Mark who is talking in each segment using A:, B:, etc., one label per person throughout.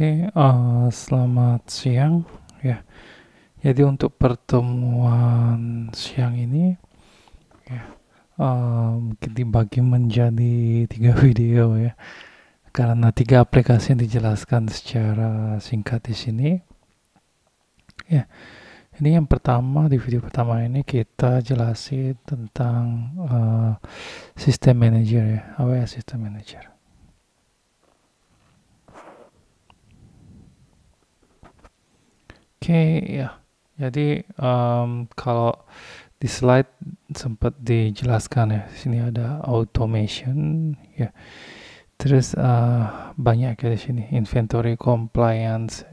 A: Oke, okay, uh, selamat siang ya. Jadi untuk pertemuan siang ini ya uh, mungkin dibagi menjadi tiga video ya. Karena tiga aplikasi yang dijelaskan secara singkat di sini. Ya. Ini yang pertama di video pertama ini kita jelasin tentang uh, sistem manager ya, AWS sistem Manager. okay, ya. Jadi um, kalau di slide sempat dijelaskan ya, di sini ada automation ya. Terus uh, banyak ya di sini inventory compliance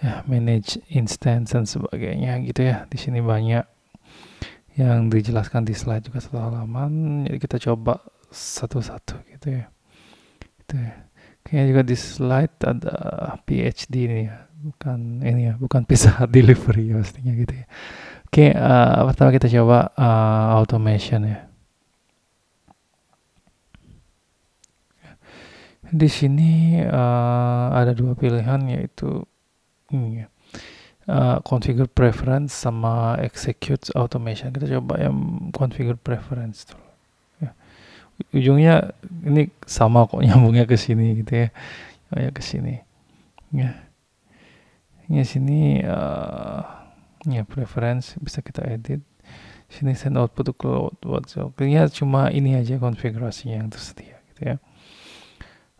A: ya, manage instance dan sebagainya gitu ya. Di sini banyak yang dijelaskan di slide juga satu halaman. Jadi kita coba satu-satu gitu ya. Gitu ya kayaknya juga di slide ada PhD ini ya bukan ini ya bukan pizza delivery ya pastinya gitu ya oke okay, uh, eh, pertama kita coba uh, automation ya di sini uh, ada dua pilihan yaitu ini ya uh, configure preference sama execute automation kita coba yang configure preference dulu ujungnya ini sama kok nyambungnya ke sini gitu ya ya ke sini ya ya sini uh, ya preference bisa kita edit sini send output to cloud WhatsApp ya cuma ini aja konfigurasinya yang tersedia gitu ya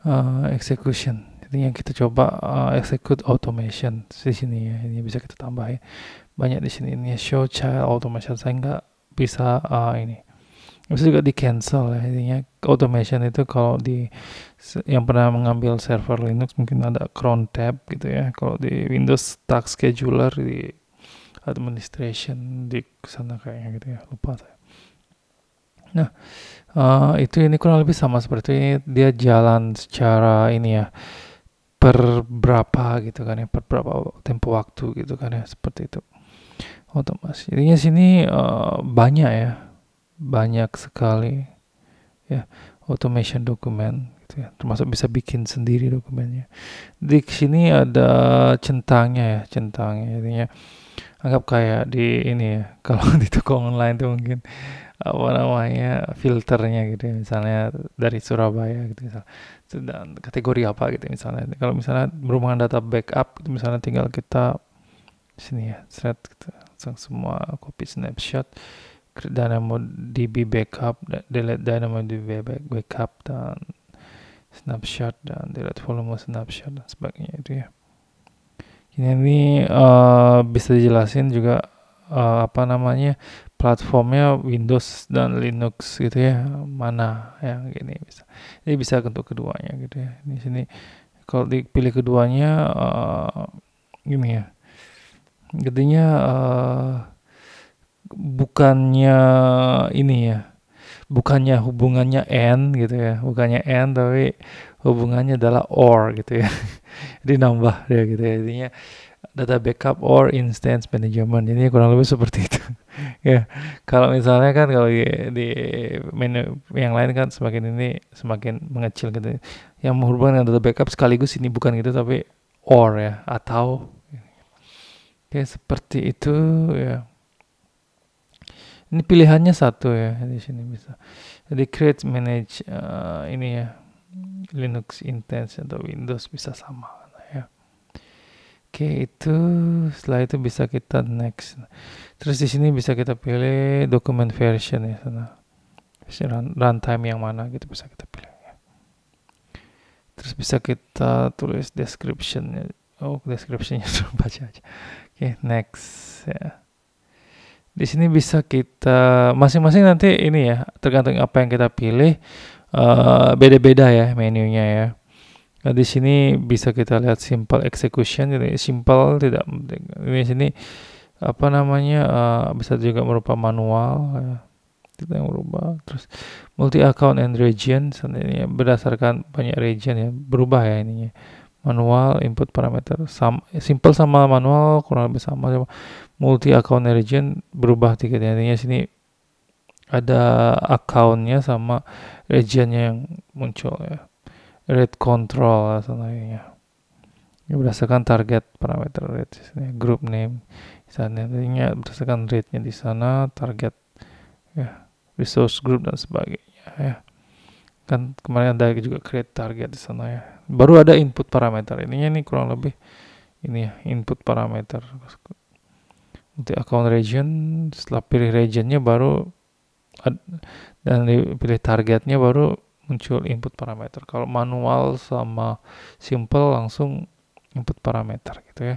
A: uh, execution jadi yang kita coba uh, execute automation di sini ya ini bisa kita tambahin banyak di sini ini show child automation saya nggak bisa uh, ini bisa juga di cancel ya intinya automation itu kalau di yang pernah mengambil server Linux mungkin ada cron tab gitu ya kalau di Windows task scheduler di administration di sana kayaknya gitu ya lupa saya nah uh, itu ini kurang lebih sama seperti ini dia jalan secara ini ya per berapa gitu kan ya per berapa tempo waktu gitu kan ya seperti itu otomasi jadinya sini uh, banyak ya banyak sekali ya automation dokumen gitu ya termasuk bisa bikin sendiri dokumennya di sini ada centangnya ya centangnya artinya anggap kayak di ini ya kalau di toko online tuh mungkin apa namanya filternya gitu ya, misalnya dari Surabaya gitu misalnya. dan kategori apa gitu misalnya kalau misalnya berhubungan data backup itu misalnya tinggal kita sini ya thread gitu ya. langsung semua copy snapshot DynamoDB backup, delete DynamoDB backup dan snapshot dan delete volume snapshot dan sebagainya itu ya. Ini, ini uh, bisa dijelasin juga uh, apa namanya platformnya Windows dan Linux gitu ya mana yang gini bisa. Ini bisa untuk keduanya gitu ya. Ini sini kalau dipilih keduanya uh, gini ya. Jadinya uh, bukannya ini ya bukannya hubungannya n gitu ya bukannya n tapi hubungannya adalah or gitu ya jadi nambah ya gitu ya intinya data backup or instance management ini kurang lebih seperti itu ya kalau misalnya kan kalau di, di menu yang lain kan semakin ini semakin mengecil gitu yang menghubungkan dengan data backup sekaligus ini bukan gitu tapi or ya atau ya seperti itu ya ini pilihannya satu ya di sini bisa. Jadi create manage uh, ini ya Linux Intense atau Windows bisa sama ya. Oke itu setelah itu bisa kita next. Terus di sini bisa kita pilih document version ya sana. Runtime yang mana gitu bisa kita pilih ya. Terus bisa kita tulis descriptionnya. Oh descriptionnya baca aja. Oke next ya. Di sini bisa kita masing-masing nanti ini ya, tergantung apa yang kita pilih eh, beda-beda uh, ya menunya ya. Nah, di sini bisa kita lihat simple execution, jadi simple tidak di sini apa namanya uh, bisa juga berupa manual ya. kita yang berubah terus multi account and region ini ya, berdasarkan banyak region ya berubah ya ininya manual input parameter sama simple sama manual kurang lebih sama multi account region berubah tiga ya. intinya sini ada accountnya sama regionnya yang muncul ya rate control sebenarnya ini berdasarkan target parameter rate sini group name sana artinya berdasarkan rate nya di sana target ya resource group dan sebagainya ya kan kemarin ada juga create target di sana ya baru ada input parameter ininya nih kurang lebih ini ya input parameter untuk account region setelah pilih regionnya baru dan pilih targetnya baru muncul input parameter kalau manual sama simple langsung input parameter gitu ya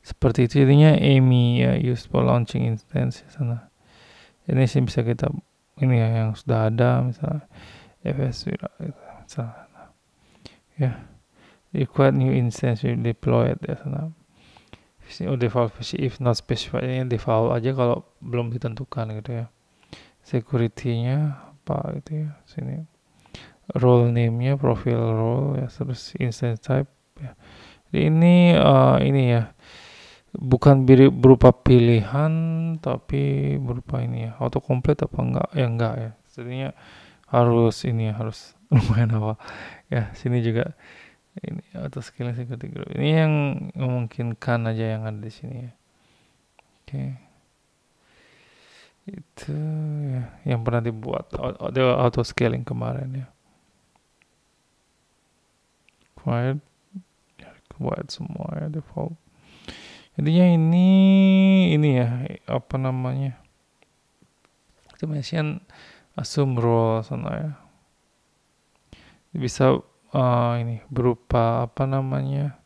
A: seperti itu jadinya Amy ya used for launching instance di sana ini sih bisa kita ini ya yang sudah ada misalnya fs gitu, misalnya ya required new instance you deploy it ya sana oh default if not specified ini default aja kalau belum ditentukan gitu ya security apa gitu ya sini role name-nya profile role ya terus instance type ya. Jadi ini uh, ini ya bukan berupa pilihan tapi berupa ini ya auto complete apa enggak ya enggak ya sebenarnya harus ini ya harus lumayan apa ya sini juga ini auto scaling security group ini yang memungkinkan aja yang ada di sini ya oke okay. itu ya yang pernah dibuat auto scaling kemarin ya quiet ya, quiet semua ya default intinya ini ini ya apa namanya dimension assume role sana ya bisa uh, ini berupa apa namanya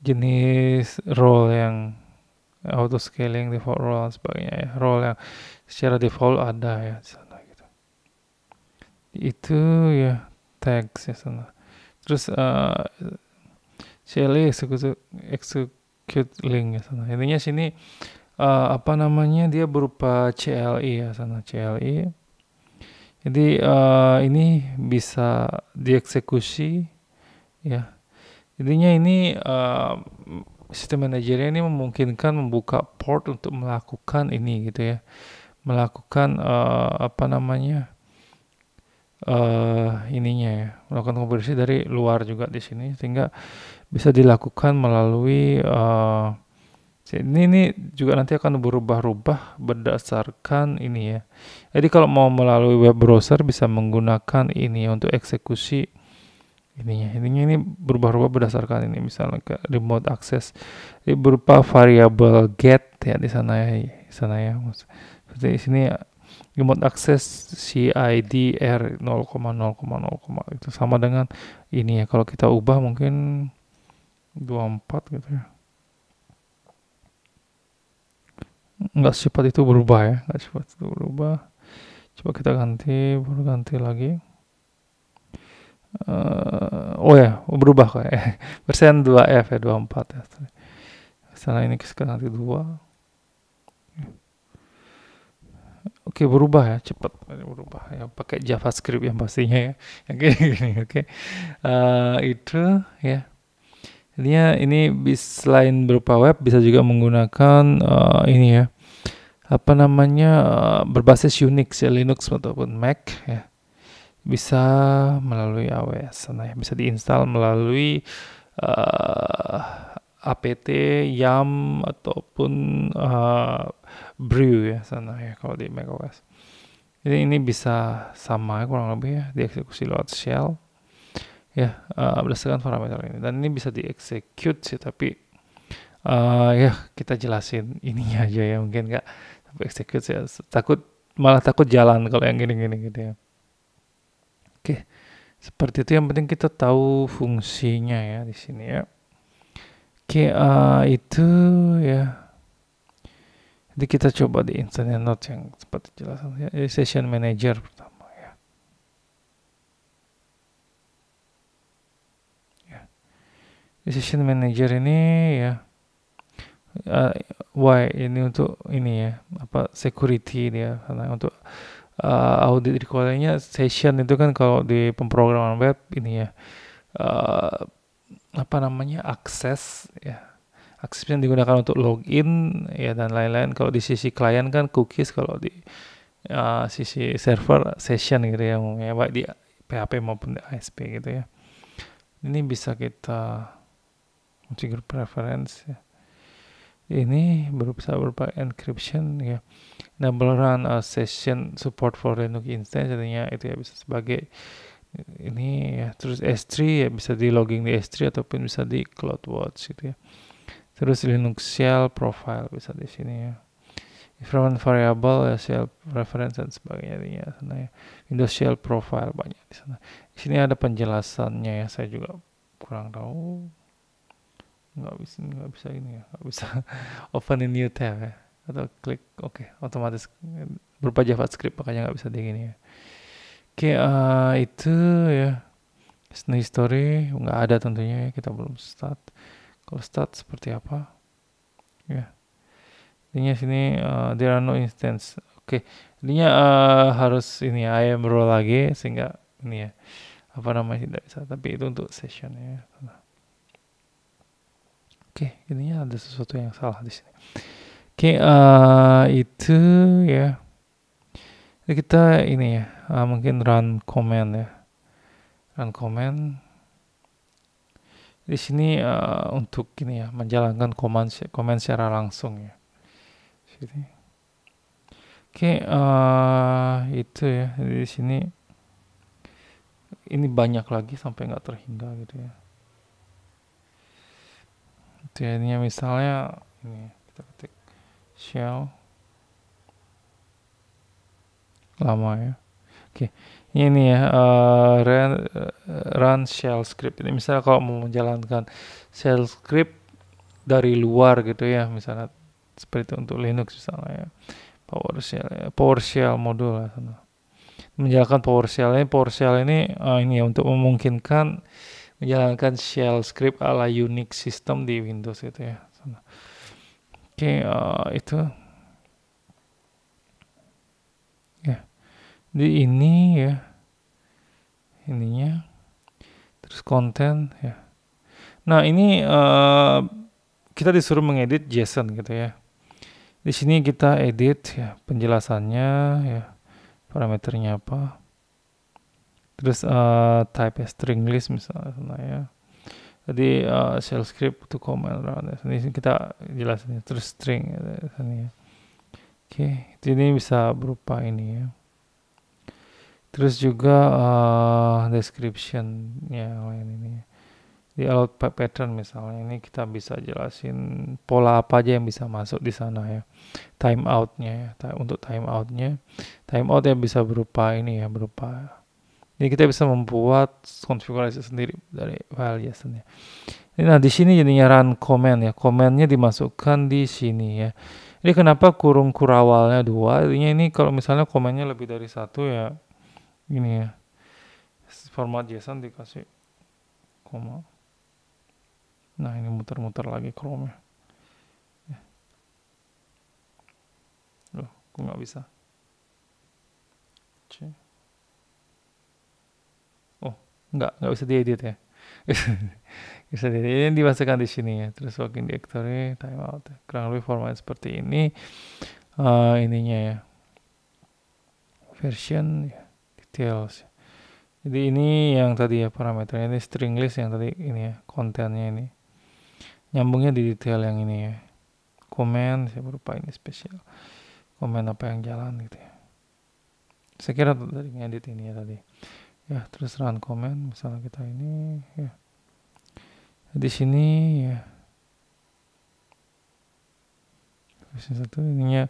A: jenis role yang auto scaling default role dan sebagainya ya role yang secara default ada ya di sana gitu itu ya tags ya sana terus uh, CLE eksekusi eksekusi Cute link ya sana. Intinya sini uh, apa namanya dia berupa CLI ya sana CLI. Jadi uh, ini bisa dieksekusi ya. Intinya ini uh, sistem manajernya ini memungkinkan membuka port untuk melakukan ini gitu ya. Melakukan uh, apa namanya? uh, ininya ya, melakukan kompetisi dari luar juga di sini sehingga bisa dilakukan melalui uh, ini ini juga nanti akan berubah-ubah berdasarkan ini ya. Jadi kalau mau melalui web browser bisa menggunakan ini ya untuk eksekusi ininya. Ininya ini berubah-ubah berdasarkan ini misalnya ke remote access ini berupa variabel get ya di sana ya, di sana ya. Seperti di sini remote access CID R 0,0,0, itu sama dengan ini ya kalau kita ubah mungkin 24 gitu ya nggak secepat itu berubah ya nggak secepat itu berubah coba kita ganti baru ganti lagi uh, oh ya berubah kayak persen 2F ya 24 ya setelah ini kita nanti 2 Oke okay, berubah ya cepat berubah ya pakai JavaScript yang pastinya ya yang gini oke okay. uh, eh, itu ya ya ini bis, selain berupa web bisa juga menggunakan uh, ini ya apa namanya uh, berbasis Unix ya Linux ataupun Mac ya bisa melalui AWS nah ya, bisa diinstal melalui uh, apt yam ataupun uh, brew ya sana ya kalau di macOS. Jadi ini bisa sama ya, kurang lebih ya dieksekusi lewat shell ya uh, berdasarkan parameter ini dan ini bisa dieksekut sih tapi uh, ya kita jelasin ini aja ya mungkin nggak tapi execute sih takut malah takut jalan kalau yang gini-gini gitu ya. Oke, seperti itu yang penting kita tahu fungsinya ya di sini ya. Oke, uh, itu ya. Jadi kita coba di instant note yang sempat dijelaskan ya, session manager pertama ya. ya. Di session manager ini ya uh, why ini untuk ini ya apa security dia karena untuk uh, audit recordingnya session itu kan kalau di pemrograman web ini ya uh, apa namanya akses ya akses yang digunakan untuk login ya dan lain-lain. Kalau di sisi klien kan cookies, kalau di uh, sisi server session gitu ya, umumnya ya, baik di PHP maupun di ASP gitu ya. Ini bisa kita configure preference ya. Ini berupa berupa encryption ya. Enable run a session support for Linux instance jadinya itu ya bisa sebagai ini ya terus S3 ya bisa di logging di S3 ataupun bisa di CloudWatch gitu ya terus Linux shell profile bisa di sini ya environment variable ya shell reference dan sebagainya di sana ya Windows shell profile banyak di sana di sini ada penjelasannya ya saya juga kurang tahu nggak bisa nggak bisa ini ya nggak bisa open in new tab ya atau klik oke okay. otomatis berupa JavaScript makanya nggak bisa di gini ya oke okay, uh, eh, itu ya history nggak ada tentunya ya kita belum start kalau start seperti apa ya yeah. sini uh, there are no instance oke okay. intinya uh, harus ini ya, I am lagi sehingga ini ya apa namanya tidak bisa tapi itu untuk session ya oke okay, intinya ada sesuatu yang salah di sini oke okay, uh, eh, itu ya yeah. kita ini ya uh, mungkin run command ya run command di sini uh, untuk ini ya menjalankan komen komen secara langsung ya sini oke okay, uh, eh, itu ya di sini ini banyak lagi sampai nggak terhingga gitu ya itu ya ini ya, misalnya ini ya, kita ketik shell lama ya Oke, okay. ini ya, uh, eh, run, eh, run shell script. Ini misalnya kalau mau menjalankan shell script dari luar gitu ya, misalnya seperti itu untuk Linux misalnya ya. PowerShell, ya. Eh, PowerShell modul ya Sana. Menjalankan PowerShell ini, PowerShell ini uh, ini ya untuk memungkinkan menjalankan shell script ala Unix system di Windows gitu ya. Oke, okay, uh, itu di ini ya ininya terus konten ya nah ini uh, kita disuruh mengedit JSON gitu ya di sini kita edit ya penjelasannya ya parameternya apa terus uh, type ya, string list misalnya sana ya jadi uh, shell script to command run ya. ini kita jelasin ya, terus string ya, sana ya oke okay. ini bisa berupa ini ya terus juga uh, eh, description yang lain ini di alert pattern misalnya ini kita bisa jelasin pola apa aja yang bisa masuk di sana ya time outnya ya untuk time outnya time out yang bisa berupa ini ya berupa ini kita bisa membuat konfigurasi sendiri dari file JSON ya, ya. nah di sini jadinya run command ya commandnya dimasukkan di sini ya ini kenapa kurung kurawalnya dua artinya ini kalau misalnya komennya lebih dari satu ya gini ya format JSON dikasih koma nah ini muter-muter lagi Chrome ya loh kok nggak bisa C oh nggak nggak bisa diedit ya bisa diedit ini dimasukkan di sini ya terus login directory timeout kurang lebih format seperti ini uh, ininya ya version ya details jadi ini yang tadi ya parameternya ini string list yang tadi ini ya kontennya ini nyambungnya di detail yang ini ya komen saya berupa ini spesial komen apa yang jalan gitu ya saya kira dari ngedit ini ya tadi ya terus run komen misalnya kita ini ya di sini ya execution satu ininya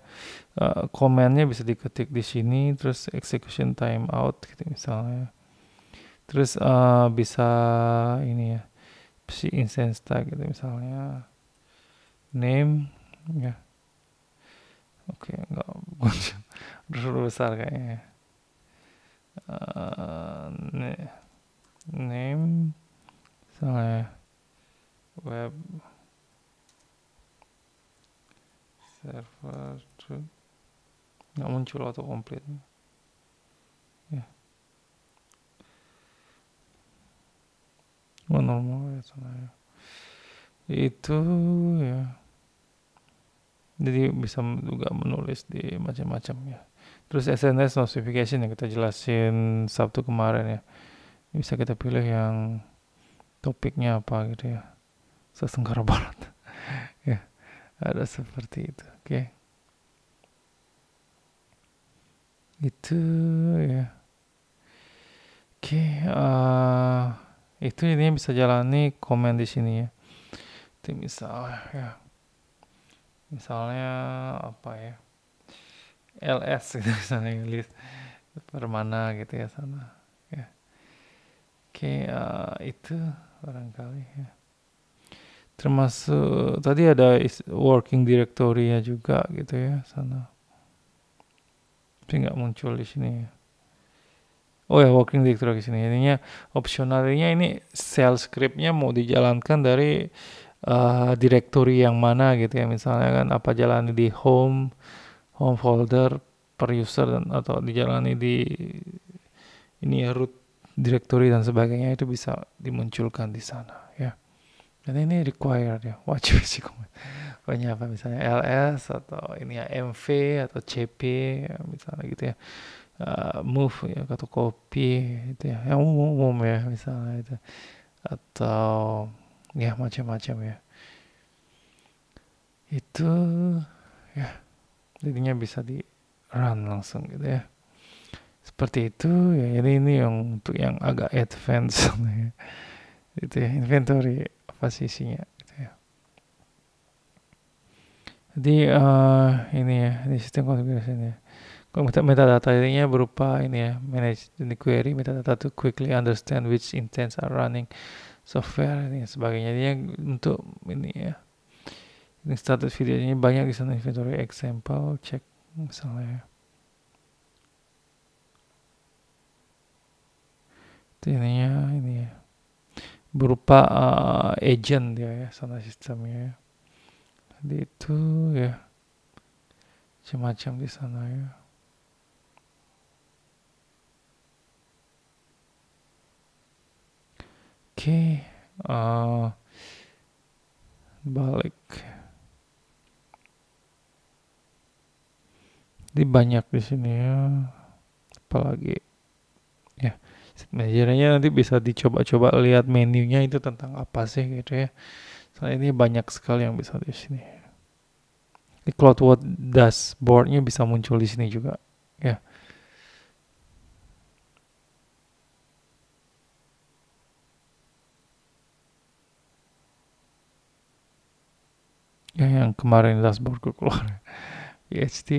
A: uh, eh, komennya bisa diketik di sini terus execution timeout gitu misalnya terus uh, bisa ini ya si instance tag gitu misalnya name ya oke okay, enggak terus besar kayaknya uh, name misalnya Eh, nggak muncul atau komplit. ya yeah. oh, normal ya sana ya itu ya jadi bisa juga menulis di macam-macam ya terus SNS notification yang kita jelasin Sabtu kemarin ya bisa kita pilih yang topiknya apa gitu ya Sesenggara barat ada seperti itu oke okay. itu ya oke okay, uh, eh, itu ini bisa jalani komen di sini ya itu misalnya, ya misalnya apa ya LS gitu misalnya list permana gitu ya sana ya oke okay, uh, eh, itu barangkali ya termasuk tadi ada working directory-nya juga gitu ya sana tapi nggak muncul di sini oh ya working directory di sini ininya optionalnya ini shell scriptnya mau dijalankan dari uh, directory yang mana gitu ya misalnya kan apa jalani di home home folder per user dan atau dijalani di ini ya root directory dan sebagainya itu bisa dimunculkan di sana dan ini required ya wajib sih banyak apa misalnya LS atau ini ya MV atau CP misalnya gitu ya uh, move ya atau copy itu ya yang umum umum ya misalnya itu atau ya macam-macam ya itu ya jadinya bisa di run langsung gitu ya seperti itu ya ini ini yang untuk yang agak advance gitu ya inventory apa sih gitu ya. Jadi uh, ini ya di sistem konfigurasi konfigurasinya. Kalau metadata ini berupa ini ya manage the query metadata to quickly understand which intents are running software ini, sebagainya. Ini untuk ini ya. Ini status video videonya banyak di sana inventory example check misalnya. Ya. Ini ya ini ya berupa uh, agent dia ya sana sistemnya ya. jadi itu ya macam-macam di sana ya oke okay. uh, eh, balik di banyak di sini ya apalagi ya yeah manajernya nanti bisa dicoba-coba lihat menunya itu tentang apa sih gitu ya. Soalnya ini banyak sekali yang bisa di sini. Di CloudWatch dashboardnya bisa muncul di sini juga ya. Ya yang kemarin dashboard keluar. PhD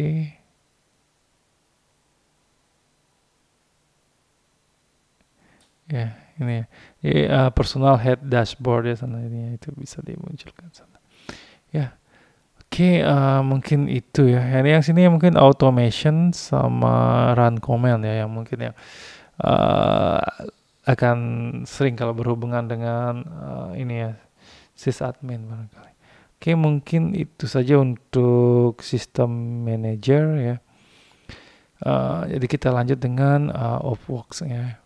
A: ya ini ya. Jadi, uh, personal head dashboard ya sana ini ya. itu bisa dimunculkan sana ya oke okay, uh, eh, mungkin itu ya ini yang sini mungkin automation sama run command ya yang mungkin yang uh, akan sering kalau berhubungan dengan uh, ini ya sysadmin barangkali oke okay, mungkin itu saja untuk sistem manager ya Uh, jadi kita lanjut dengan uh, opworks ya.